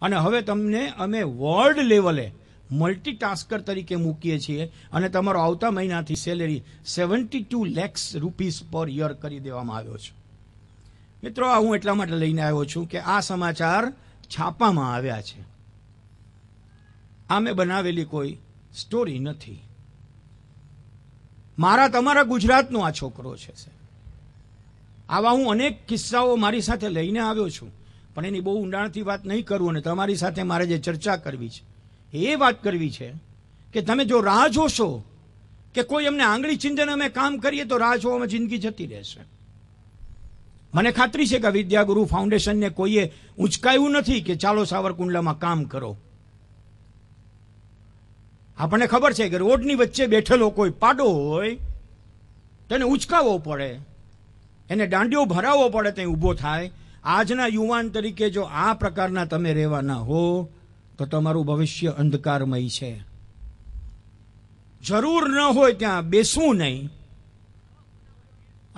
અને હવે તમને અમે વર્લ્ડ લેવલે મલ્ટીટાસ્કર તરીકે મૂકીએ છીએ અને તમારો આવતા મહિનાથી salary seventy two lakhs rupees per year કરી દેવામાં આવ્યો છે મિત્રો આ હું એટલા માટે લઈને આવ્યો છું કે આ સમાચાર છાપામાં આવ્યા છે આ મેં બનાવેલી કોઈ સ્ટોરી નથી મારા તમારા ગુજરાતનો આ છોકરો છે આવા હું અનેક કિસ્સાઓ મારી સાથે લઈને આવ્યો છું પણ એની બહુ ઊંડાણથી વાત નહીં કરું અને તમારી સાથે મારે જે ચર્ચા કરવી છે એ વાત કરવી છે કે તમે જો રાહ જોશો કે કોઈ અમને આંગળી ચિંધન અમે કામ કરીએ તો રાહ જોવામાં જિંદગી જતી રહેશે મને ખાતરી છે કે વિદ્યાગુરુ ફાઉન્ડેશનને કોઈએ ઉંચકાયું નથી કે ચાલો સાવરકુંડલામાં કામ કરો આપણને ખબર છે કે રોડની વચ્ચે બેઠેલો કોઈ પાડો હોય તેને ઉંચકાવવો પડે એને દાંડિયો ભરાવવો પડે ત્યાં ઊભો થાય આજના યુવાન તરીકે જો આ પ્રકારના તમે રહેવાના હો તો તમારું ભવિષ્ય અંધકારમય છે જરૂર ન હોય ત્યાં બેસવું નહીં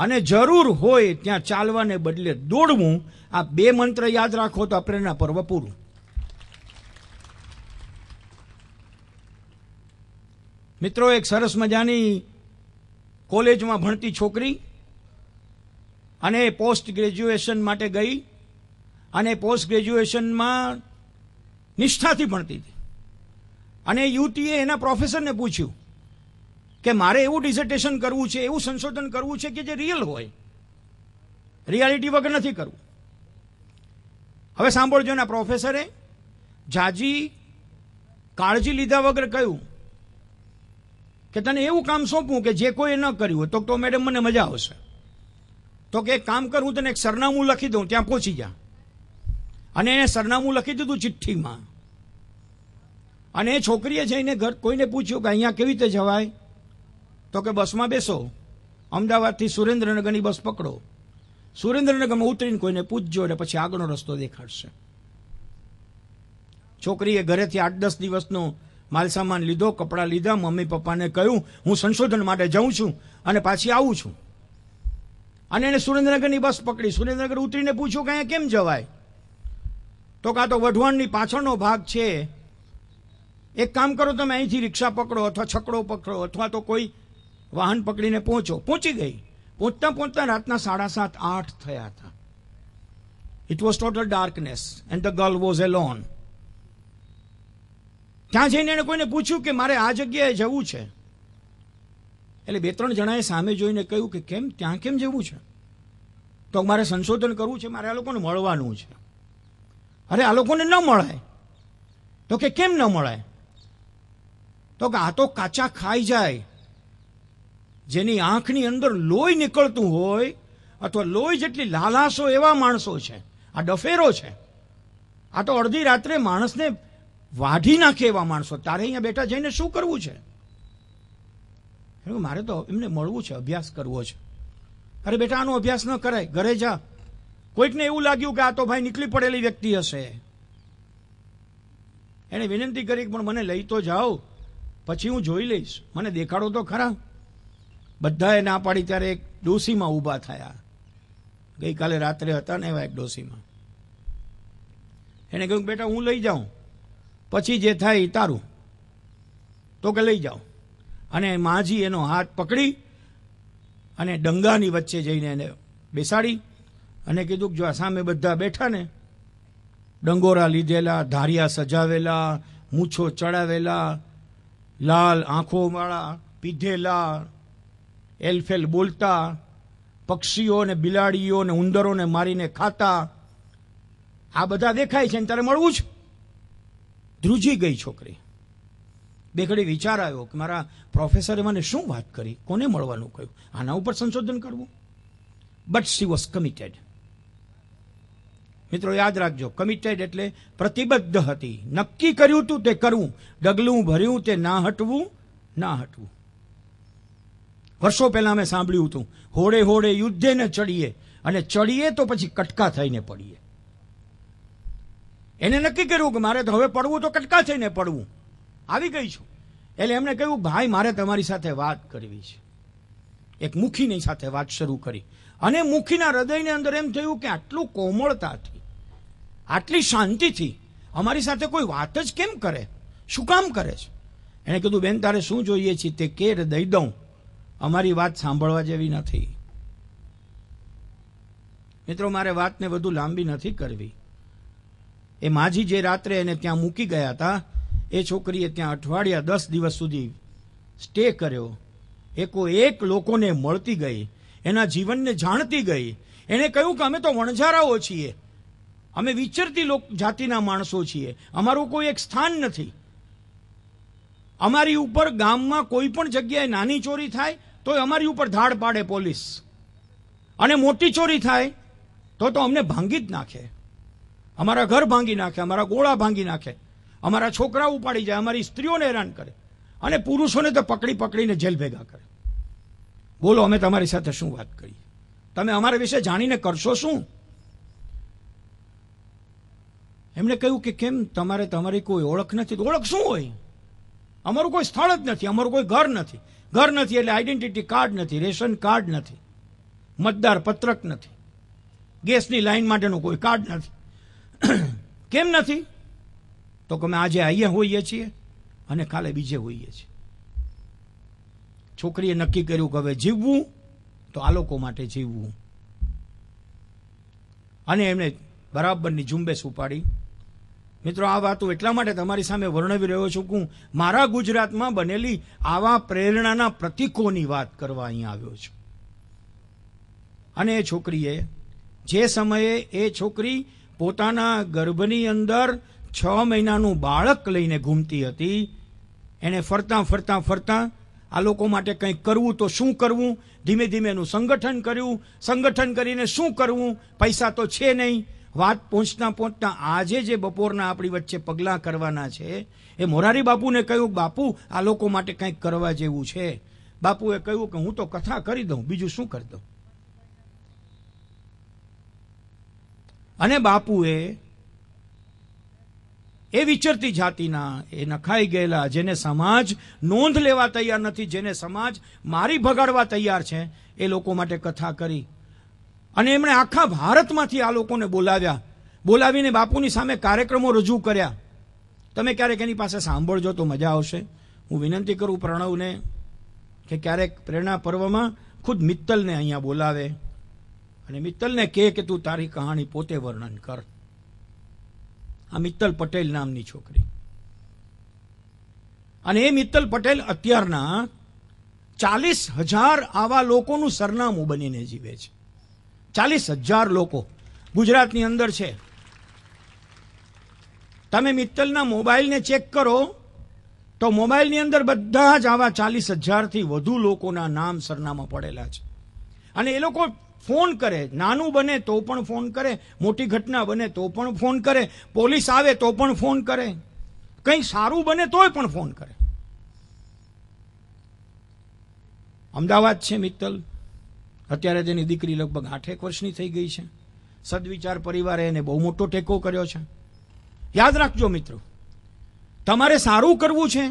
અને જરૂર હોય ત્યાં ચાલવાને બદલે દોડવું આ બે મંત્ર યાદ રાખો તો પ્રેરણા પર્વ પૂરું મિત્રો એક સરસ મજાની કોલેજમાં ભણતી છોકરી અને પોસ્ટ ગ્રેજ્યુએશન માટે ગઈ અને પોસ્ટ ગ્રેજ્યુએશનમાં નિષ્ઠાથી ભણતી હતી અને યુટીએ એના પ્રોફેસરને પૂછ્યું કે મારે એવું ડિઝર્ટેશન કરવું છે એવું સંશોધન કરવું છે કે જે રિયલ હોય રિયાલિટી વગર નથી કરવું હવે સાંભળજો એના પ્રોફેસરે જાજી કાળજી લીધા વગર કહ્યું કે તને એવું કામ સોંપવું કે જે કોઈ ન કર્યું તો તો મેડમ મને મજા આવશે તો કે એક કામ કર હું તને એક સરનામું લખી દઉં ત્યાં પહોંચી જા અને એને સરનામું લખી દીધું ચિઠ્ઠીમાં અને એ છોકરીએ જઈને ઘર કોઈને પૂછ્યું કે અહીંયા કેવી રીતે જવાય તો કે બસમાં બેસો અમદાવાદથી સુરેન્દ્રનગરની બસ પકડો સુરેન્દ્રનગરમાં ઉતરીને કોઈને પૂછજો એટલે પછી આગળનો રસ્તો દેખાડશે છોકરીએ ઘરેથી આઠ દસ દિવસનો માલસામાન લીધો કપડાં લીધા મમ્મી પપ્પાને કહ્યું હું સંશોધન માટે જાઉં છું અને પાછી આવું છું અને એને સુરેન્દ્રનગરની બસ પકડી સુરેન્દ્રનગર ઉતરીને પૂછ્યું કે અહીંયા કેમ જવાય તો કાં તો વઢવાણની પાછળનો ભાગ છે એક કામ કરો તમે અહીંથી રિક્ષા પકડો અથવા છકડો પકડો અથવા તો કોઈ વાહન પકડીને પહોંચો પહોંચી ગઈ પહોંચતા પહોંચતા રાતના સાડા સાત આઠ થયા હતા it was total darkness and the girl was a lone ત્યાં જઈને એણે કોઈને પૂછ્યું કે મારે આ જગ્યાએ જવું છે એટલે બે ત્રણ જણાએ સામે જોઈને કહ્યું કે કેમ ત્યાં કેમ જવું છે તો મારે સંશોધન કરવું છે મારે આ લોકોને મળવાનું છે અરે આ લોકોને ન મળાય તો કે કેમ ન મળાય તો કે આ તો કાચા ખાઈ જાય જેની આંખની અંદર લોહી નીકળતું હોય અથવા લોહી જેટલી લાલાસો એવા માણસો છે આ ડફેરો છે આ તો અડધી રાત્રે માણસને વાઢી નાખે એવા માણસો તારે અહીંયા બેઠા જઈને શું કરવું છે મારે તો એમને મળવું છે અભ્યાસ કરવો છે અરે બેટા આનો અભ્યાસ ન કરાય ઘરે જા કોઈકને એવું લાગ્યું કે આ તો ભાઈ નીકળી પડેલી વ્યક્તિ હશે એણે વિનંતી કરી પણ મને લઈ તો જાઓ પછી હું જોઈ લઈશ મને દેખાડો તો ખરા બધાએ ના પાડી ત્યારે એક ડોસીમાં ઊભા થયા ગઈકાલે રાત્રે હતા ને એવા એક ડોસીમાં એણે કહ્યું બેટા હું લઈ જાઉં પછી જે થાય એ તારું તો કે લઈ જાઉં અને માજી એનો હાથ પકડી અને ડંગાની વચ્ચે જઈને એને બેસાડી અને કીધું કે જો આ સામે બધા બેઠા ને ડંગોરા લીધેલા ધારિયા સજાવેલા મૂછો ચડાવેલા લાલ આંખોવાળા પીધેલા એલફેલ બોલતા પક્ષીઓ ને બિલાડીઓ ને ઉંદરોને મારીને ખાતા આ બધા દેખાય છે ને તારે મળવું જ ધ્રુજી ગઈ છોકરી બે ઘડી વિચાર આવ્યો કે મારા પ્રોફેસરે મને શું વાત કરી કોને મળવાનું કહ્યું આના ઉપર સંશોધન કરવું બટ શી વોઝ કમિટેડ મિત્રો યાદ રાખજો કમિટેડ એટલે પ્રતિબદ્ધ હતી નક્કી કર્યું હતું તે કરવું ડગલું ભર્યું તે ના હટવું ના હટવું વર્ષો પહેલાં મેં સાંભળ્યું હતું હોડે હોડે યુદ્ધે ને ચડીએ અને ચડીએ તો પછી કટકા થઈને પડીએ એને નક્કી કર્યું કે મારે તો હવે પડવું તો કટકા થઈને પડવું આવી ગઈ છું એટલે એમણે કહ્યું ભાઈ મારે તમારી સાથે વાત કરવી છે એક મુખીની સાથે વાત શરૂ કરી અને મુખીના હૃદયની અંદર એમ થયું કે આટલું કોમળતાથી આટલી શાંતિથી અમારી સાથે કોઈ વાત જ કેમ કરે શું કામ કરે છે એણે કીધું બેન તારે શું જોઈએ છે તે કે દઈ દઉં અમારી વાત સાંભળવા જેવી નથી મિત્રો મારે વાતને વધુ લાંબી નથી કરવી એ માજી જે રાત્રે એને ત્યાં મૂકી ગયા હતા એ છોકરીએ ત્યાં અઠવાડિયા દસ દિવસ સુધી સ્ટે કર્યો એકો એક લોકોને મળતી ગઈ એના જીવનને જાણતી ગઈ એણે કહ્યું કે અમે તો વણઝારાઓ છીએ અમે વિચરતી લોક જાતિના માણસો છીએ અમારું કોઈ એક સ્થાન નથી અમારી ઉપર ગામમાં કોઈ પણ જગ્યાએ નાની ચોરી થાય તો અમારી ઉપર ધાડ પાડે પોલીસ અને મોટી ચોરી થાય તો તો અમને ભાંગી જ નાખે અમારા ઘર ભાંગી નાખે અમારા ગોળા ભાંગી નાખે અમારા છોકરા ઉપાડી જાય અમારી સ્ત્રીઓને હેરાન કરે અને પુરુષોને તો પકડી પકડીને જેલ ભેગા કરે બોલો અમે તમારી સાથે શું વાત કરી તમે અમારા વિશે જાણીને કરશો શું એમણે કહ્યું કે કેમ તમારે તમારી કોઈ ઓળખ નથી ઓળખ શું હોય અમારું કોઈ સ્થળ જ નથી અમારું કોઈ ઘર નથી ઘર નથી એટલે આઈડેન્ટિટી કાર્ડ નથી રેશન કાર્ડ નથી મતદાર પત્રક નથી ગેસની લાઈન માટેનું કોઈ કાર્ડ નથી કેમ નથી તો અમે આજે અહીંયા હોઈએ છીએ અને કાલે બીજે હોઈએ છીએ છોકરીએ નક્કી કર્યું કે હવે જીવવું તો આ લોકો માટે જીવવું અને એમણે બરાબરની ઝુંબેશ ઉપાડી મિત્રો આ વાતો એટલા માટે તમારી સામે વર્ણવી રહ્યો છું કે હું મારા ગુજરાતમાં બનેલી આવા પ્રેરણાના પ્રતીકોની વાત કરવા અહીંયા આવ્યો છું અને એ છોકરીએ જે સમયે એ છોકરી પોતાના ગર્ભની અંદર છ મહિનાનું બાળક લઈને ઘૂમતી હતી એણે ફરતાં ફરતાં ફરતાં આ લોકો માટે કંઈક કરવું તો શું કરવું ધીમે ધીમે એનું સંગઠન કર્યું સંગઠન કરીને શું કરવું પૈસા તો છે નહીં વાત પહોંચતા પહોંચતા આજે જે બપોરના આપણી વચ્ચે પગલાં કરવાના છે એ મોરારી બાપુને કહ્યું બાપુ આ લોકો માટે કંઈક કરવા જેવું છે બાપુએ કહ્યું કે હું તો કથા કરી દઉં બીજું શું કરી દઉં અને બાપુએ એ વિચરતી જાતિના એ નખાઈ ગયેલા જેને સમાજ નોંધ લેવા તૈયાર નથી જેને સમાજ મારી ભગાડવા તૈયાર છે એ લોકો માટે કથા કરી અને એમણે આખા ભારતમાંથી આ લોકોને બોલાવ્યા બોલાવીને બાપુની સામે કાર્યક્રમો રજૂ કર્યા તમે ક્યારેક એની પાસે સાંભળજો તો મજા આવશે હું વિનંતી કરું પ્રણવને કે ક્યારેક પ્રેરણા પર્વમાં ખુદ મિત્તલને અહીંયા બોલાવે અને મિત્તલને કહે કે તું તારી કહાણી પોતે વર્ણન કર આ મિત્તલ પટેલ નામની છોકરી અને એ મિત્તલ પટેલ અત્યારના ચાલીસ હજાર આવા લોકોનું સરનામું બનીને જીવે છે ચાલીસ હજાર લોકો ગુજરાતની અંદર છે તમે મિત્તલના મોબાઈલને ચેક કરો તો મોબાઈલની અંદર બધા જ આવા ચાલીસ હજારથી વધુ લોકોના નામ સરનામા પડેલા છે અને એ લોકો ફોન કરે નાનું બને તો પણ ફોન કરે મોટી ઘટના બને તો પણ ફોન કરે પોલીસ આવે તો પણ ફોન કરે કંઈ સારું બને તોય પણ ફોન કરે અમદાવાદ છે મિત્તલ અત્યારે તેની દીકરી લગભગ આઠેક વર્ષની થઈ ગઈ છે સદવિચાર પરિવારે એને બહુ મોટો ટેકો કર્યો છે યાદ રાખજો મિત્રો તમારે સારું કરવું છે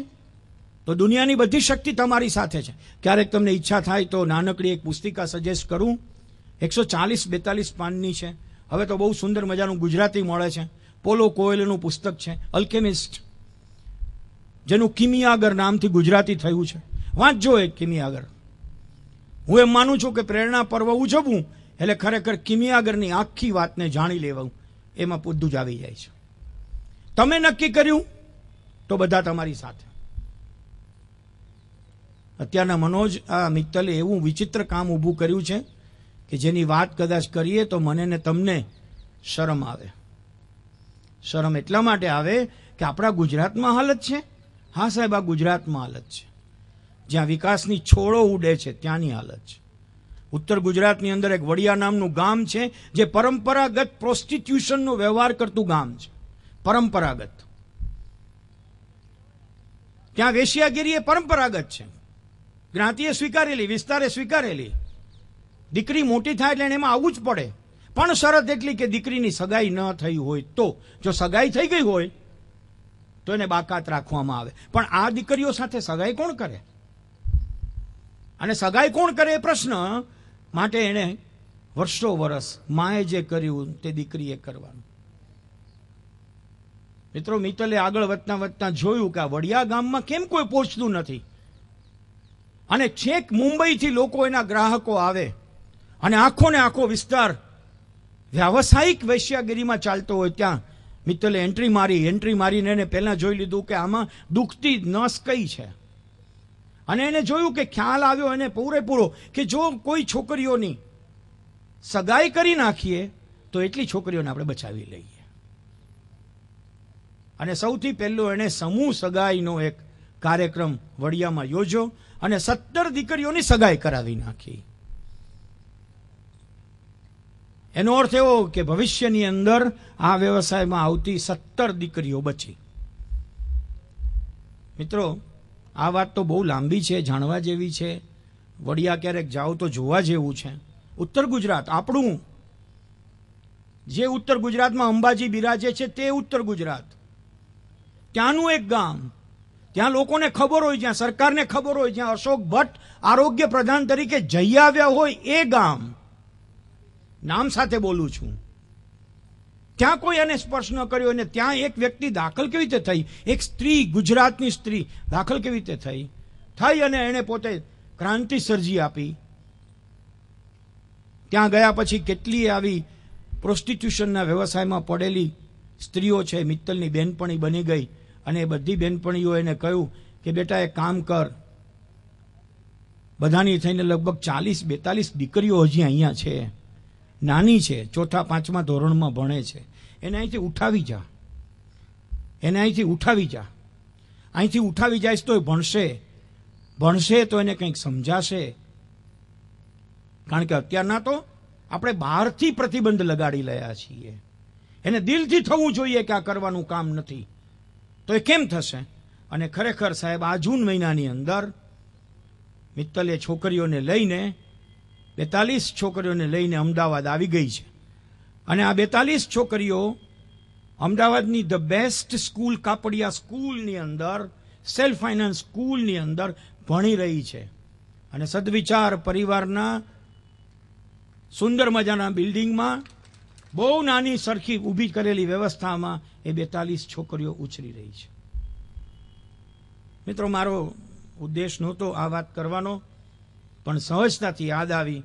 તો દુનિયાની બધી શક્તિ તમારી સાથે છે ક્યારેક તમને ઈચ્છા થાય તો નાનકડી એક પુસ્તિકા સજેસ્ટ કરું એકસો ચાલીસ બેતાલીસ પાનની છે હવે તો બહુ સુંદર મજાનું ગુજરાતી મળે છે પોલો કોયલનું પુસ્તક છે અલ્કેમિસ્ટ જેનું કિમિયાગર નામથી ગુજરાતી થયું છે વાંચજો એ કિમિયાગર હું એમ માનું છું કે પ્રેરણા પર્વ ઉજવવું એટલે ખરેખર કિમિયાગરની આખી વાતને જાણી લેવું એમાં પૂદું જ આવી જાય છે તમે નક્કી કર્યું તો બધા તમારી સાથે અત્યારના મનોજ આ મિત્તલે એવું વિચિત્ર કામ ઊભું કર્યું છે કે જેની વાત કદાચ કરીએ તો મને ને તમને શરમ આવે શરમ એટલા માટે આવે કે આપણા ગુજરાતમાં હાલત છે હા સાહેબ આ ગુજરાતમાં હાલત છે જ્યાં વિકાસની છોડો ઉડે છે ત્યાંની હાલત છે ઉત્તર ગુજરાતની અંદર એક વડિયા નામનું ગામ છે જે પરંપરાગત પ્રોસ્ટિટ્યુશનનો વ્યવહાર કરતું ગામ છે પરંપરાગત ત્યાં વેશિયાગીરી એ પરંપરાગત છે જ્ઞાતિએ સ્વીકારેલી વિસ્તારે સ્વીકારેલી દીકરી મોટી થાય એટલે એમાં આવવું જ પડે પણ શરત એટલી કે દીકરીની સગાઈ ન થઈ હોય તો જો સગાઈ થઈ ગઈ હોય તો એને બાકાત રાખવામાં આવે પણ આ દીકરીઓ સાથે સગાઈ કોણ કરે અને સગાઈ કોણ કરે એ પ્રશ્ન માટે એણે વર્ષો વર્ષ માએ જે કર્યું તે દીકરીએ કરવાનું મિત્રો મિત્તલે આગળ વધતા વધતા જોયું કે આ વડિયા ગામમાં કેમ કોઈ પહોંચતું નથી અને છેક મુંબઈથી લોકો એના ગ્રાહકો આવે અને આખો ને આખો વિસ્તાર વ્યાવસાયિક વૈશ્યાગીરીમાં ચાલતો હોય ત્યાં મિત્તલે એન્ટ્રી મારી એન્ટ્રી મારીને એને પહેલાં જોઈ લીધું કે આમાં દુખતી નસ કઈ છે અને એને જોયું કે ખ્યાલ આવ્યો એને પૂરેપૂરો કે જો કોઈ છોકરીઓની સગાઈ કરી નાખીએ તો એટલી છોકરીઓને આપણે બચાવી લઈએ અને સૌથી પહેલો એણે સમૂહ સગાઈનો એક કાર્યક્રમ વડિયામાં યોજ્યો અને સત્તર દીકરીઓની સગાઈ કરાવી નાખી એનો અર્થ એવો કે ભવિષ્યની અંદર આ વ્યવસાયમાં આવતી સત્તર દીકરીઓ બચી મિત્રો આ વાત તો બહુ લાંબી છે જાણવા જેવી છે વડિયા ક્યારેક જાઓ તો જોવા જેવું છે ઉત્તર ગુજરાત આપણું જે ઉત્તર ગુજરાતમાં અંબાજી બિરાજે છે તે ઉત્તર ગુજરાત ત્યાંનું એક ગામ ત્યાં લોકોને ખબર હોય જ્યાં સરકારને ખબર હોય જ્યાં અશોક ભટ્ટ આરોગ્ય પ્રધાન તરીકે જઈ આવ્યા હોય એ ગામ નામ સાથે બોલું છું ત્યાં કોઈ એને સ્પર્શ ન કર્યો અને ત્યાં એક વ્યક્તિ દાખલ કેવી રીતે થઈ એક સ્ત્રી ગુજરાતની સ્ત્રી દાખલ કેવી રીતે થઈ થઈ અને એણે પોતે ક્રાંતિ સર્જી આપી ત્યાં ગયા પછી કેટલી આવી પ્રોસ્ટિટ્યુશનના વ્યવસાયમાં પડેલી સ્ત્રીઓ છે મિત્તલની બહેનપણી બની ગઈ અને એ બધી બહેનપણીઓ એને કહ્યું કે બેટા એ કામ કર બધાની થઈને લગભગ ચાલીસ બેતાલીસ દીકરીઓ હજી અહીંયા છે નાની છે ચોથા પાંચમા ધોરણમાં ભણે છે એને અહીંથી ઉઠાવી જા એને અહીંથી ઉઠાવી જા અહીંથી ઉઠાવી જાય તો એ ભણશે ભણશે તો એને કંઈક સમજાશે કારણ કે અત્યારના તો આપણે બહારથી પ્રતિબંધ લગાડી રહ્યા છીએ એને દિલથી થવું જોઈએ કે આ કરવાનું કામ નથી તો એ કેમ થશે અને ખરેખર સાહેબ આ જૂન મહિનાની અંદર મિત્તલે છોકરીઓને લઈને બેતાલીસ છોકરીઓને લઈને અમદાવાદ આવી ગઈ છે અને આ બેતાલીસ છોકરીઓ અમદાવાદની ધ બેસ્ટ સ્કૂલ કાપડિયા સ્કૂલની અંદર સેલ્ફ ફાઇનાન્સ સ્કૂલની અંદર ભણી રહી છે અને સદવિચાર પરિવારના સુંદર મજાના બિલ્ડિંગમાં બહુ નાની સરખી ઊભી કરેલી વ્યવસ્થામાં એ બેતાલીસ છોકરીઓ ઉછરી રહી છે મિત્રો મારો ઉદ્દેશ નહોતો આ વાત કરવાનો પણ સહજતાથી યાદ આવી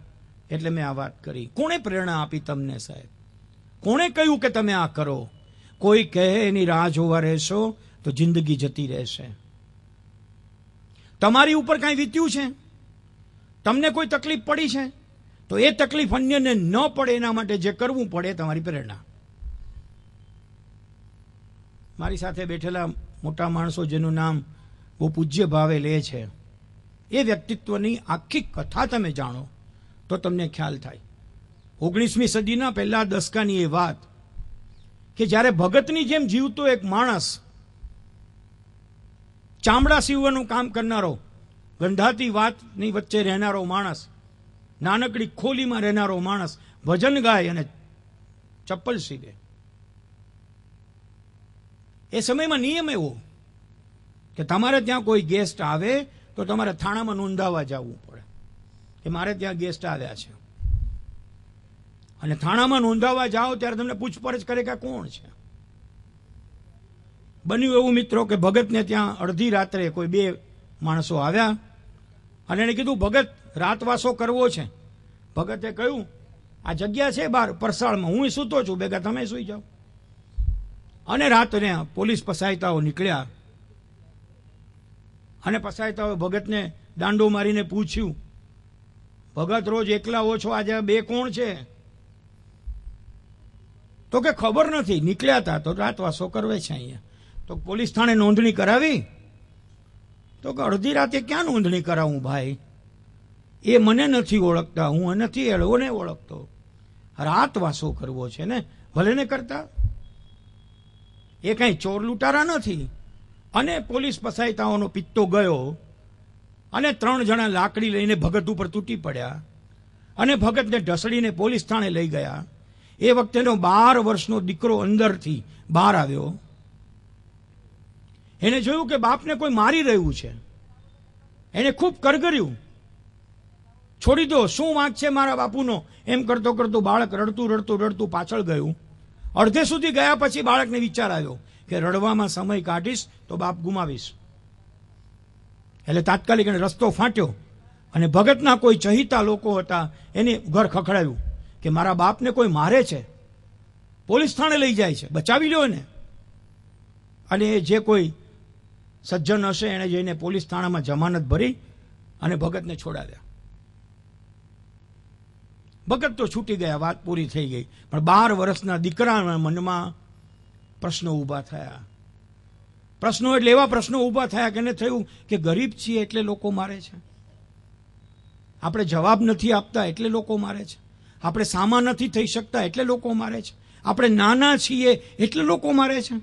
એટલે મેં આ વાત કરી કોણે પ્રેરણા આપી તમને સાહેબ કોણે કહ્યું કે તમે આ કરો કોઈ કહે એની રાહ જોવા રહેશો તો જિંદગી જતી રહેશે તમારી ઉપર કાંઈ વીત્યું છે તમને કોઈ તકલીફ પડી છે તો એ તકલીફ અન્યને ન પડે એના માટે જે કરવું પડે તમારી પ્રેરણા મારી સાથે બેઠેલા મોટા માણસો જેનું નામ બહુ પૂજ્ય ભાવે લે છે એ વ્યક્તિત્વની આખી કથા તમે જાણો તો તમને ખ્યાલ થાય ઓગણીસમી સદીના પહેલા દસકાની એ વાત કે જ્યારે ભગતની જેમ જીવતો એક માણસ ચામડા સીવવાનું કામ કરનારો ગંધાતી વાતની વચ્ચે રહેનારો માણસ નાનકડી ખોલીમાં રહેનારો માણસ ભજન ગાય અને ચપ્પલ સીવે એ સમયમાં નિયમ એવો કે તમારે ત્યાં કોઈ ગેસ્ટ આવે તો તમારે થાણામાં નોંધાવા જવું પડે કે મારે ત્યાં ગેસ્ટ આવ્યા છે અને થાણામાં નોંધાવા જાઓ ત્યારે તમને પૂછપરછ કરે કે કોણ છે બન્યું એવું મિત્રો કે ભગતને ત્યાં અડધી રાત્રે કોઈ બે માણસો આવ્યા અને એણે કીધું ભગત રાતવાસો કરવો છે ભગતે કહ્યું આ જગ્યા છે બાર પરસાળમાં હું સૂતો છું ભેગા તમે સૂઈ જાઓ અને રાતને પોલીસ પસાયતાઓ નીકળ્યા અને પસાયતા હોય ભગતને દાંડો મારીને પૂછ્યું ભગત રોજ એકલા ઓછો આજે બે કોણ છે તો કે ખબર નથી નીકળ્યા હતા તો રાત વાસો કરવે છે અહીંયા તો પોલીસ થાણે નોંધણી કરાવી તો કે અડધી રાતે ક્યાં નોંધણી કરાવું ભાઈ એ મને નથી ઓળખતા હું નથી એળવોને ઓળખતો રાત વાસો કરવો છે ને ભલે ને કરતા એ કાંઈ ચોર લૂંટારા નથી અને પોલીસ પસાયતાઓનો પિત્તો ગયો અને ત્રણ જણા લાકડી લઈને ભગત ઉપર તૂટી પડ્યા અને ભગતને ઢસડીને પોલીસ થાણે લઈ ગયા એ વખતેનો બાર વર્ષનો દીકરો અંદરથી બહાર આવ્યો એને જોયું કે બાપને કોઈ મારી રહ્યું છે એને ખૂબ કરગર્યું છોડી દો શું વાંક છે મારા બાપુનો એમ કરતો કરતો બાળક રડતું રડતું રડતું પાછળ ગયું અડધે સુધી ગયા પછી બાળકને વિચાર આવ્યો કે રડવામાં સમય કાઢીશ તો બાપ ગુમાવીશ એટલે તાત્કાલિક એને રસ્તો ફાટ્યો અને ભગતના કોઈ ચહિતા લોકો હતા એને ઘર ખખડાયું કે મારા બાપને કોઈ મારે છે પોલીસ થાણે લઈ જાય છે બચાવી લો એને અને જે કોઈ સજ્જન હશે એણે જઈને પોલીસ થાણામાં જમાનત ભરી અને ભગતને છોડાવ્યા ભગત તો છૂટી ગયા વાત પૂરી થઈ ગઈ પણ બાર વર્ષના દીકરાના મનમાં પ્રશ્નો ઊભા થયા પ્રશ્નો એટલે એવા પ્રશ્નો ઊભા થયા કે એને થયું કે ગરીબ છીએ એટલે લોકો મારે છે આપણે જવાબ નથી આપતા એટલે લોકો મારે છે આપણે સામા નથી થઈ શકતા એટલે લોકો મારે છે આપણે નાના છીએ એટલે લોકો મારે છે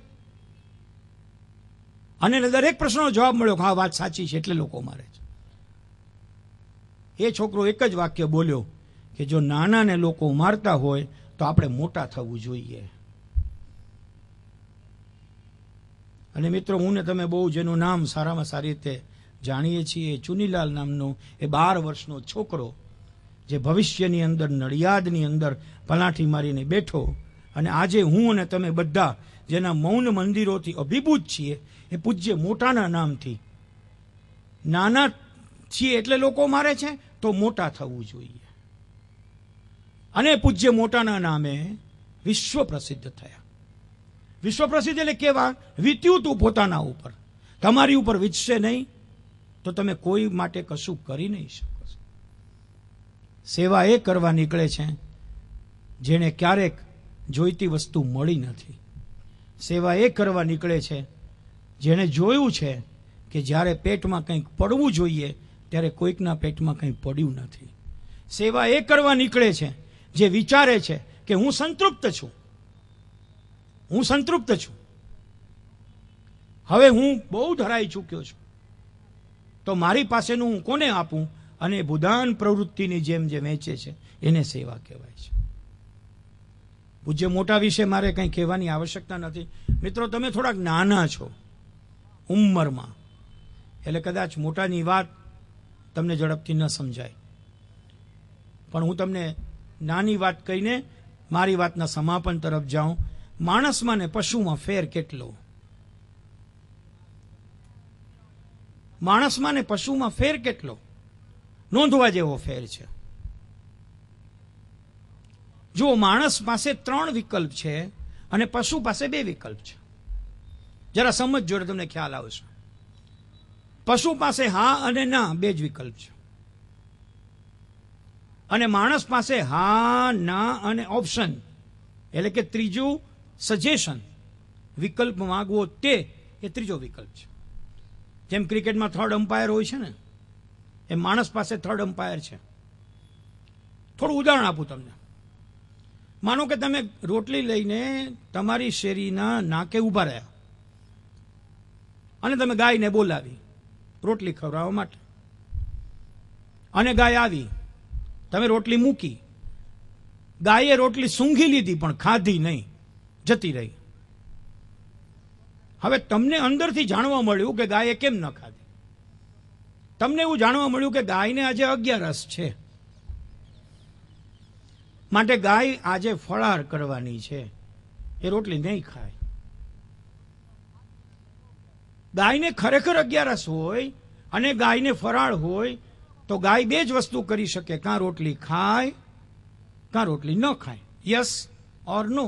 અને દરેક પ્રશ્નનો જવાબ મળ્યો કે હા વાત સાચી છે એટલે લોકો મારે છે એ છોકરો એક જ વાક્ય બોલ્યો કે જો નાનાને લોકો મારતા હોય તો આપણે મોટા થવું જોઈએ અને મિત્રો હું ને તમે બહુ જેનું નામ સારામાં સારી રીતે જાણીએ છીએ ચુનીલાલ નામનો એ બાર વર્ષનો છોકરો જે ભવિષ્યની અંદર નડિયાદની અંદર પલાઠી મારીને બેઠો અને આજે હું અને તમે બધા જેના મૌન મંદિરોથી અભિભૂત છીએ એ પૂજ્ય મોટાના નામથી નાના છીએ એટલે લોકો મારે છે તો મોટા થવું જોઈએ અને પૂજ્ય મોટાના નામે વિશ્વ પ્રસિદ્ધ થયા વિશ્વ પ્રસિદ્ધ એટલે કેવા વીત્યું તું પોતાના ઉપર તમારી ઉપર વીતશે નહીં તો તમે કોઈ માટે કશું કરી નહીં શકો સેવા એ કરવા નીકળે છે જેને ક્યારેક જોઈતી વસ્તુ મળી નથી સેવા એ કરવા નીકળે છે જેણે જોયું છે કે જ્યારે પેટમાં કંઈક પડવું જોઈએ ત્યારે કોઈકના પેટમાં કંઈ પડ્યું નથી સેવા એ કરવા નીકળે છે જે વિચારે છે કે હું સંતૃપ્ત છું હું સંતૃપ્ત છું હવે હું બહુ ધરાઈ ચૂક્યો છું તો મારી પાસેનું હું કોને આપું અને ભૂદાન પ્રવૃત્તિની જેમ જે વેચે છે એને સેવા કહેવાય છે પૂજ્ય મોટા વિશે મારે કંઈ કહેવાની આવશ્યકતા નથી મિત્રો તમે થોડાક નાના છો ઉંમરમાં એટલે કદાચ મોટાની વાત તમને ઝડપથી ન સમજાય પણ હું તમને નાની વાત કહીને મારી વાતના સમાપન તરફ જાઉં માણસમાં ને પશુમાં ફેર કેટલો માણસમાં ને પશુમાં ફેર કેટલો નોંધવા જેવો ફેર છે જો માણસ પાસે ત્રણ વિકલ્પ છે અને પશુ પાસે બે વિકલ્પ છે જરા સમજ જોડે તમને ખ્યાલ આવશે પશુ પાસે હા અને ના બે જ વિકલ્પ છે અને માણસ પાસે હા ના અને ઓપ્શન એટલે કે ત્રીજું સજેશન વિકલ્પ માગવો તે એ ત્રીજો વિકલ્પ છે જેમ ક્રિકેટમાં થર્ડ અમ્પાયર હોય છે ને એ માણસ પાસે થર્ડ અમ્પાયર છે થોડું ઉદાહરણ આપું તમને માનો કે તમે રોટલી લઈને તમારી શેરીના નાકે ઊભા રહ્યા અને તમે ગાયને બોલાવી રોટલી ખવડાવવા માટે અને ગાય આવી તમે રોટલી મૂકી ગાયે રોટલી સૂંઘી લીધી પણ ખાધી નહીં જતી રહી હવે તમને અંદરથી જાણવા મળ્યું કે ગાયે કેમ ન ખાધી તમને એવું જાણવા મળ્યું કે ગાયને આજે અગિયારસ છે માટે ગાય આજે ફળાહાર કરવાની છે એ રોટલી નહીં ખાય ગાયને ખરેખર અગિયારસ હોય અને ગાયને ફરાળ હોય તો ગાય બે જ વસ્તુ કરી શકે કાં રોટલી ખાય કાં રોટલી ન ખાય યસ ઓર નો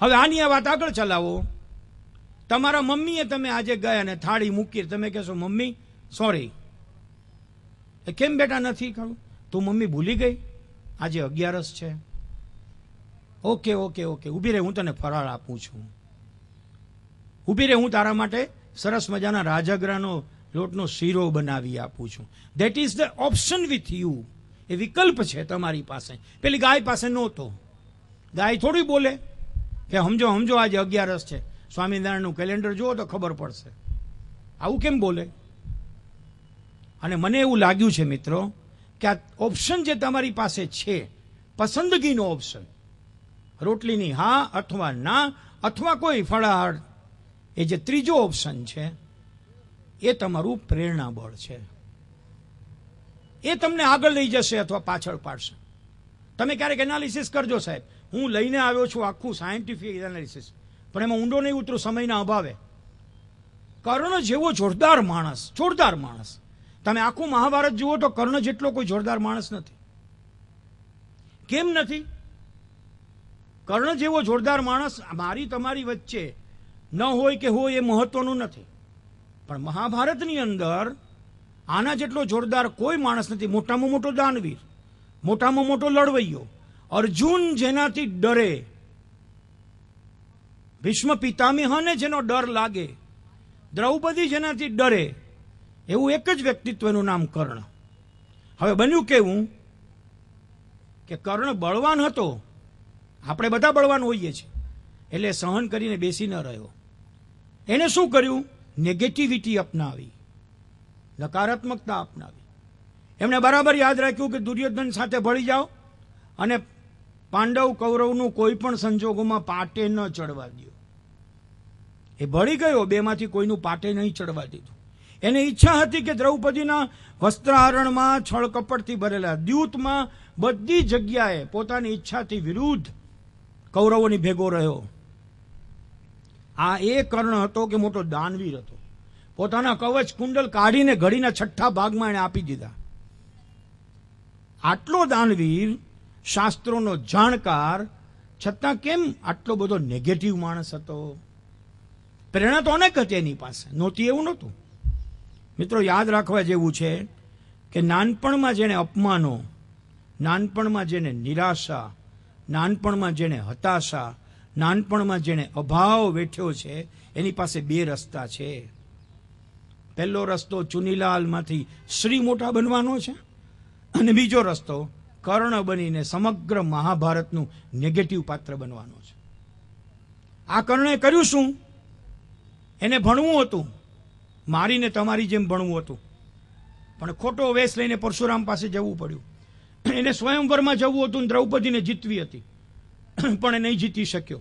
હવે આની આ વાત આગળ ચલાવો તમારા મમ્મીએ તમે આજે ગયા ને થાળી મૂકી તમે કહેશો મમ્મી સોરી કેમ બેટા નથી ખાવું તું મમ્મી ભૂલી ગઈ આજે અગિયારસ છે ઓકે ઓકે ઓકે ઊભી રહે હું તને ફરાળ આપું છું ઊભી રહે હું તારા માટે સરસ મજાના રાજાગરાનો લોટનો શીરો બનાવી આપું છું that is the option with you એ વિકલ્પ છે તમારી પાસે પેલી ગાય પાસે નહોતો ગાય થોડી બોલે કે સમજો સમજો આજે અગિયારસ છે સ્વામિનારાયણનું કેલેન્ડર જુઓ તો ખબર પડશે આવું કેમ બોલે અને મને એવું લાગ્યું છે મિત્રો કે આ ઓપ્શન જે તમારી પાસે છે પસંદગીનો ઓપ્શન રોટલીની હા અથવા ના અથવા કોઈ ફળાહાર એ જે ત્રીજો ઓપ્શન છે એ તમારું પ્રેરણા બળ છે એ તમને આગળ લઈ જશે અથવા પાછળ પાડશે તમે ક્યારેક એનાલિસિસ કરજો સાહેબ હું લઈને આવ્યો છું આખું સાયન્ટિફિક એનાલિસિસ પણ એમાં ઊંડો નહીં ઉતરો સમયના અભાવે કર્ણ જેવો જોરદાર માણસ જોરદાર માણસ તમે આખું મહાભારત જુઓ તો કર્ણ જેટલો કોઈ જોરદાર માણસ નથી કેમ નથી કર્ણ જેવો જોરદાર માણસ મારી તમારી વચ્ચે ન હોય કે હોય એ મહત્વનું નથી પણ મહાભારતની અંદર આના જેટલો જોરદાર કોઈ માણસ નથી મોટામાં મોટો દાનવીર મોટામાં મોટો લડવૈયો અર્જુન જેનાથી ડરે ભીષ્મ પિતામિહને જેનો ડર લાગે દ્રૌપદી જેનાથી ડરે એવું એક જ વ્યક્તિત્વનું નામ કર્ણ હવે બન્યું કેવું કે કર્ણ બળવાન હતો આપણે બધા બળવાન હોઈએ છીએ એટલે સહન કરીને બેસી ન રહ્યો એણે શું કર્યું નેગેટિવિટી અપનાવી નકારાત્મકતા અપનાવી એમણે બરાબર યાદ રાખ્યું કે દુર્યોધન સાથે ભળી જાઓ અને પાંડવ કૌરવનું કોઈ પણ સંજોગોમાં પાટે ન ચડવા દો એ ભળી ગયો બેમાંથી કોઈનું પાટે નહીં ચડવા દીધું એને ઈચ્છા હતી કે દ્રૌપદીના વસ્ત્રાહરણમાં છળકપટથી ભરેલા દ્યુતમાં બધી જગ્યાએ પોતાની ઈચ્છાથી વિરુદ્ધ કૌરવોની ભેગો રહ્યો આ એ કર્ણ હતો કે મોટો દાનવીર હતો પોતાના કવચ કુંડલ કાઢીને ઘડીના છઠ્ઠા ભાગમાં એને આપી દીધા આટલો દાનવીર શાસ્ત્રોનો જાણકાર છતાં કેમ આટલો બધો નેગેટિવ માણસ હતો પ્રેરણા તો અનેક હતી એની પાસે નહોતી એવું નહોતું મિત્રો યાદ રાખવા જેવું છે કે નાનપણમાં જેણે અપમાનો નાનપણમાં જેણે નિરાશા નાનપણમાં જેણે હતાશા નાનપણમાં જેણે અભાવ વેઠ્યો છે એની પાસે બે રસ્તા છે પહેલો રસ્તો ચુનીલાલમાંથી શ્રી મોટા બનવાનો છે અને બીજો રસ્તો કર્ણ બનીને સમગ્ર મહાભારતનું નેગેટિવ પાત્ર બનવાનો છે આ કર્ણે કર્યું શું એને ભણવું હતું મારીને તમારી જેમ ભણવું હતું પણ ખોટો વેશ લઈને પરશુરામ પાસે જવું પડ્યું એને સ્વયંવરમાં જવું હતું દ્રૌપદીને જીતવી હતી પણ એ નહીં જીતી શક્યો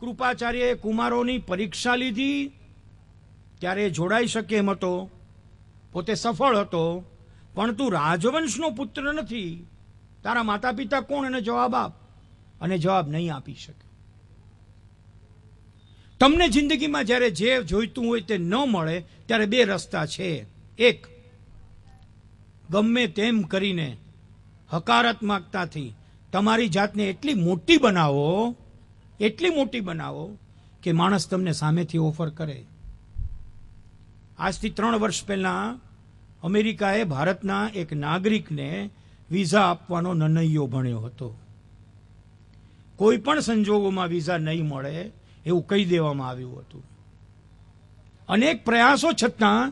કૃપાચાર્યએ કુમારોની પરીક્ષા લીધી ત્યારે જોડાઈ શકે એમ હતો પોતે સફળ હતો પણ તું રાજવંશનો પુત્ર નથી તારા માતા પિતા કોણ એને જવાબ આપ અને જવાબ નહીં આપી શકે તમને જિંદગીમાં જ્યારે જે જોઈતું હોય તે ન મળે ત્યારે બે રસ્તા છે એક ગમે તેમ કરીને હકારાત્મકતાથી તમારી જાતને એટલી મોટી બનાવો એટલી મોટી બનાવો કે માણસ તમને સામેથી ઓફર કરે આજથી ત્રણ વર્ષ પહેલાં અમેરિકાએ ભારતના એક નાગરિકને વિઝા આપવાનો નનૈયો ભણ્યો હતો કોઈ પણ સંજોગોમાં વિઝા નહીં મળે એવું કહી દેવામાં આવ્યું હતું અનેક પ્રયાસો છતાં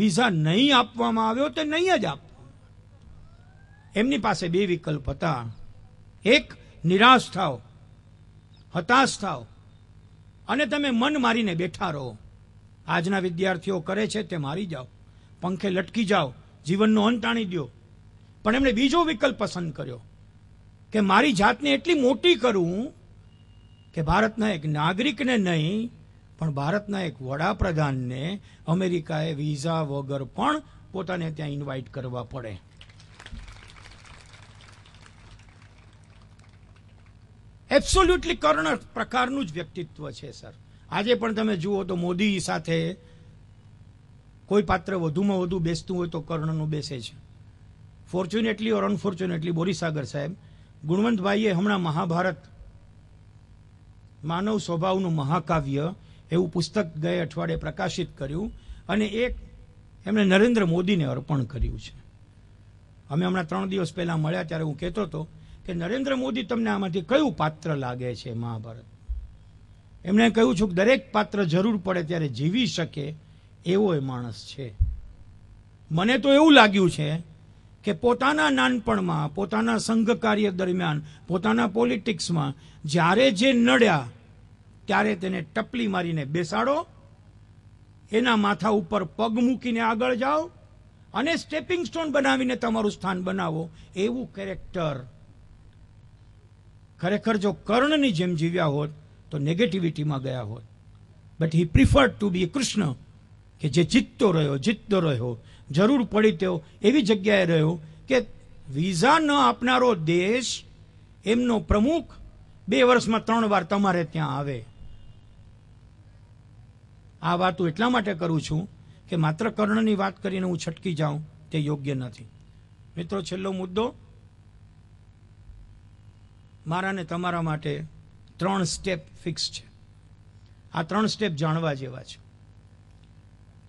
વિઝા નહીં આપવામાં આવ્યો તે નહીં જ આપ એમની પાસે બે વિકલ્પ હતા એક નિરાશ થાવ હતાશ થાવ અને તમે મન મારીને બેઠા રહો આજના વિદ્યાર્થીઓ કરે છે તે મારી જાઓ પંખે લટકી જાઓ જીવનનો અંત આણી દો પણ એમણે બીજો વિકલ્પ પસંદ કર્યો કે મારી જાતને એટલી મોટી કરું કે ભારતના એક નાગરિકને નહીં પણ ભારતના એક વડાપ્રધાનને અમેરિકાએ વિઝા વગર પણ પોતાને ત્યાં ઇન્વાઇટ કરવા પડે એબ્સોલ્યુટલી કર્ણ પ્રકારનું જ વ્યક્તિત્વ છે સર આજે પણ તમે જુઓ તો મોદી સાથે કોઈ પાત્ર વધુમાં વધુ બેસતું હોય તો કર્ણનું બેસે છે ફોર્ચ્યુનેટલી ઓર અનફોર્ચ્યુનેટલી બોરીસાગર સાહેબ ગુણવંતભાઈએ હમણાં મહાભારત માનવ સ્વભાવનું મહાકાવ્ય એવું પુસ્તક ગયે અઠવાડિયે પ્રકાશિત કર્યું અને એક એમણે નરેન્દ્ર મોદીને અર્પણ કર્યું છે અમે હમણાં ત્રણ દિવસ પહેલાં મળ્યા ત્યારે હું કહેતો હતો કે નરેન્દ્ર મોદી તમને આમાંથી કયું પાત્ર લાગે છે મહાભારત એમણે કહ્યું છું કે દરેક પાત્ર જરૂર પડે ત્યારે જીવી શકે એવો એ માણસ છે મને તો એવું લાગ્યું છે કે પોતાના નાનપણમાં પોતાના સંઘ કાર્ય દરમિયાન પોતાના પોલિટિક્સમાં જ્યારે જે નડ્યા ત્યારે તેને ટપલી મારીને બેસાડો એના માથા ઉપર પગ મૂકીને આગળ જાઓ અને સ્ટેપિંગ સ્ટોન બનાવીને તમારું સ્થાન બનાવો એવું કેરેક્ટર ખરેખર જો કર્ણની જેમ જીવ્યા હોત તો નેગેટિવિટીમાં ગયા હોત but he preferred to be Krishna કે જે જીતતો રહ્યો જીતતો રહ્યો જરૂર પડી તેઓ એવી જગ્યાએ રહ્યો કે વિઝા ન આપનારો દેશ એમનો પ્રમુખ બે વર્ષમાં ત્રણ વાર તમારે ત્યાં આવે આ વાત હું એટલા માટે કરું છું કે માત્ર કર્ણની વાત કરીને હું છટકી જાઉં તે યોગ્ય નથી મિત્રો છેલ્લો મુદ્દો મારા ને તમારા માટે ત્રણ સ્ટેપ ફિક્સ છે આ ત્રણ સ્ટેપ જાણવા જેવા છે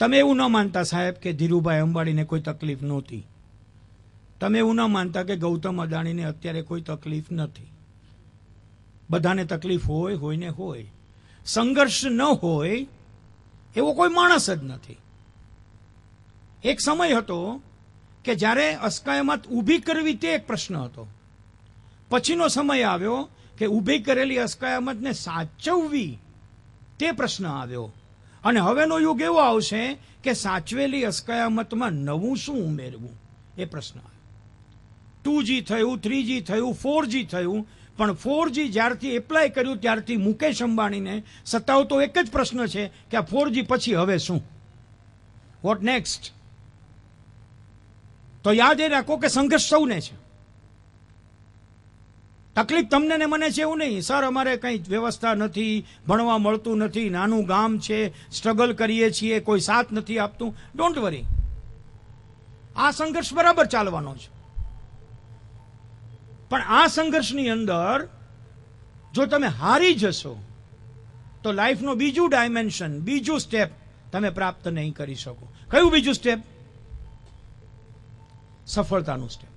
તમે એવું ન માનતા સાહેબ કે ધીરુભાઈ અંબાણીને કોઈ તકલીફ નહોતી તમે એવું ન માનતા કે ગૌતમ અદાણીને અત્યારે કોઈ તકલીફ નથી બધાને તકલીફ હોય હોય ને હોય સંઘર્ષ ન હોય એવો કોઈ માણસ જ નથી એક સમય હતો કે જ્યારે અસ્કાયમત ઊભી કરવી તે એક પ્રશ્ન હતો પછીનો સમય આવ્યો કે ઊભી કરેલી અસ્કાયમતને સાચવવી તે પ્રશ્ન આવ્યો અને હવેનો યુગ એવો આવશે કે સાચવેલી અસ્કયામતમાં નવું શું ઉમેરવું એ પ્રશ્ન ટુ જી થયું થ્રી જી થયું ફોર જી થયું પણ ફોર જી જ્યારથી એપ્લાય કર્યું ત્યારથી મુકેશ અંબાણીને સતાવતો એક જ પ્રશ્ન છે કે આ ફોર જી પછી હવે શું વોટ નેક્સ્ટ તો યાદ એ રાખો કે સંઘર્ષ સૌને છે તકલીફ તમને ને મને છે એવું નહીં સર અમારે કંઈ વ્યવસ્થા નથી ભણવા મળતું નથી નાનું ગામ છે સ્ટ્રગલ કરીએ છીએ કોઈ સાથ નથી આપતું ડોન્ટ વરી આ સંઘર્ષ બરાબર ચાલવાનો છે પણ આ સંઘર્ષની અંદર જો તમે હારી જશો તો લાઈફનો બીજું ડાયમેન્શન બીજું સ્ટેપ તમે પ્રાપ્ત નહીં કરી શકો કયું બીજું સ્ટેપ સફળતાનું સ્ટેપ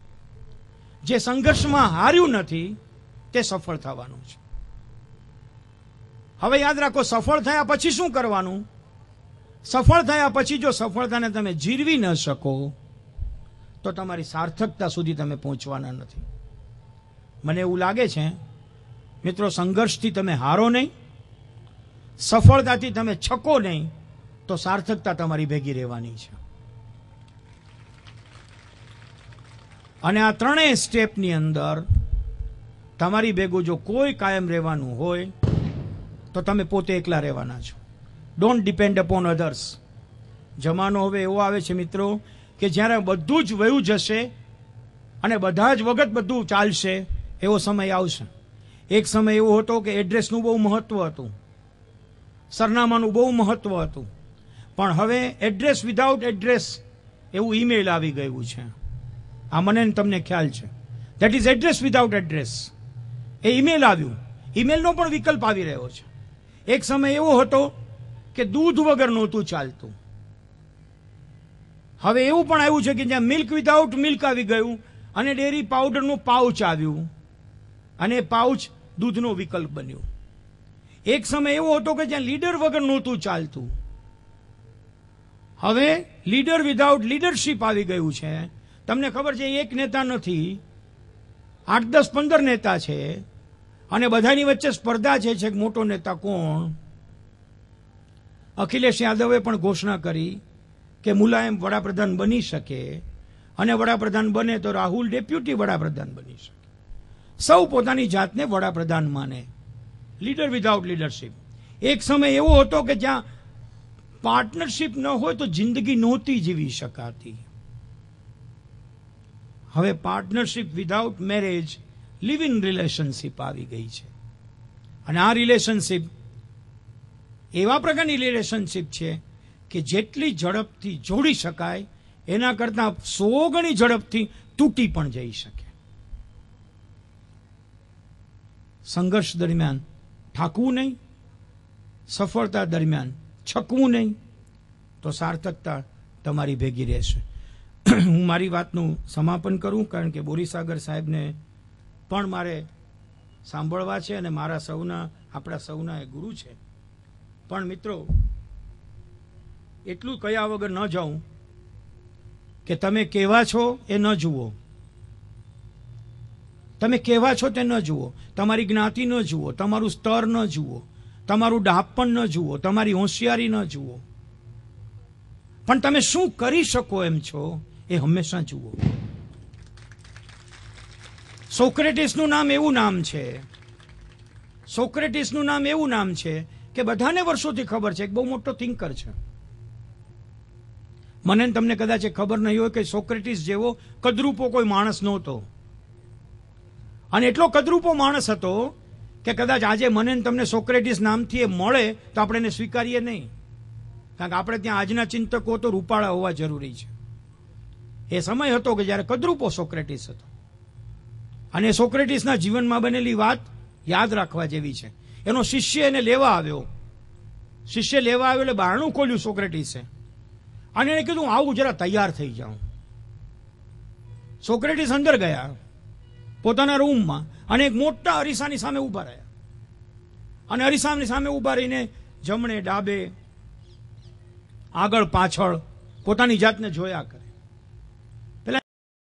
જે સંઘર્ષમાં હાર્યું નથી તે સફળ થવાનું છે હવે યાદ રાખો સફળ થયા પછી શું કરવાનું સફળ થયા પછી જો સફળતાને તમે જીરવી ન શકો તો તમારી સાર્થકતા સુધી તમે પહોંચવાના નથી મને એવું લાગે છે મિત્રો સંઘર્ષથી તમે હારો નહીં સફળતાથી તમે છકો નહીં તો સાર્થકતા તમારી ભેગી રહેવાની છે અને આ ત્રણેય સ્ટેપની અંદર તમારી ભેગું જો કોઈ કાયમ રહેવાનું હોય તો તમે પોતે એકલા રહેવાના છો ડોન્ટ ડિપેન્ડ અપોન અધર્સ જમાનો હવે એવો આવે છે મિત્રો કે જ્યારે બધું જ વયું જશે અને બધા જ વખત બધું ચાલશે એવો સમય આવશે એક સમય એવો હતો કે એડ્રેસનું બહુ મહત્વ હતું સરનામાનું બહુ મહત્વ હતું પણ હવે એડ્રેસ વિધાઉટ એડ્રેસ એવું ઈમેલ આવી ગયું છે આ મને તમને ખ્યાલ છે that is address without address એ ઈમેલ આવ્યું ઈમેલનો પણ વિકલ્પ આવી રહ્યો છે એક સમય એવો હતો કે દૂધ વગર નહોતું ચાલતું હવે એવું પણ આવ્યું છે કે જ્યાં મિલ્ક વિધાઉટ મિલ્ક આવી ગયું અને ડેરી પાવડરનું પાઉચ આવ્યું અને પાઉચ દૂધનો વિકલ્પ બન્યો એક સમય એવો હતો કે જ્યાં લીડર વગર નહોતું ચાલતું હવે લીડર વિધાઉટ લીડરશીપ આવી ગયું છે તમને ખબર છે એક નેતા નથી આઠ દસ પંદર નેતા છે અને બધાની વચ્ચે સ્પર્ધા જે છે મોટો નેતા કોણ અખિલેશ યાદવે પણ ઘોષણા કરી કે મુલાયમ વડાપ્રધાન બની શકે અને વડાપ્રધાન બને તો રાહુલ ડેપ્યુટી વડાપ્રધાન બની શકે સૌ પોતાની જાતને વડાપ્રધાન માને લીડર વિધાઉટ લીડરશીપ એક સમય એવો હતો કે જ્યાં પાર્ટનરશીપ ન હોય તો જિંદગી નહોતી જીવી શકાતી હવે partnership without marriage live in relationship આવી ગઈ છે અને આ રિલેશનશીપ એવા પ્રકારની રિલેશનશીપ છે કે જેટલી ઝડપથી જોડી શકાય એના કરતાં સો ગણી ઝડપથી તૂટી પણ જઈ શકે સંઘર્ષ દરમિયાન ઠાકવું નહીં સફળતા દરમિયાન છકવું નહીં તો સાર્થકતા તમારી ભેગી રહેશે હું મારી વાતનું સમાપન કરું કારણ કે બોરીસાગર સાહેબને પણ મારે સાંભળવા છે અને મારા સૌના આપણા સૌના એ ગુરુ છે પણ મિત્રો એટલું કયા વગર ન જાઉં કે તમે કેવા છો એ ન જુઓ તમે કેવા છો તે ન જુઓ તમારી જ્ઞાતિ ન જુઓ તમારું સ્તર ન જુઓ તમારું ડાપણ ન જુઓ તમારી હોશિયારી ન જુઓ પણ તમે શું કરી શકો એમ છો એ હંમેશા જુઓ સોક્રેટિસનું નામ એવું નામ છે સોક્રેટિસનું નામ એવું નામ છે કે બધાને વર્ષોથી ખબર છે એક બહુ મોટો થિંકર છે મને તમને કદાચ ખબર નહીં હોય કે સોક્રેટિસ જેવો કદરૂપો કોઈ માણસ નહોતો અને એટલો કદરૂપો માણસ હતો કે કદાચ આજે મને તમને સોક્રેટિસ નામથી એ મળે તો આપણે એને સ્વીકારીએ નહીં કારણ કે આપણે ત્યાં આજના ચિંતકો તો રૂપાળા હોવા જરૂરી છે એ સમય હતો કે જ્યારે કદરૂપો સોક્રેટિસ હતો અને સોક્રેટિસના જીવનમાં બનેલી વાત યાદ રાખવા જેવી છે એનો શિષ્ય એને લેવા આવ્યો શિષ્ય લેવા આવ્યો એટલે બારણું ખોલ્યું સોક્રેટિસે અને એણે કીધું આવું જરા તૈયાર થઈ જાઉં સોક્રેટિસ અંદર ગયા પોતાના રૂમમાં અને એક મોટા અરીસાની સામે ઊભા રહ્યા અને અરીસાની સામે ઊભા રહીને જમણે ડાબે આગળ પાછળ પોતાની જાતને જોયા કરે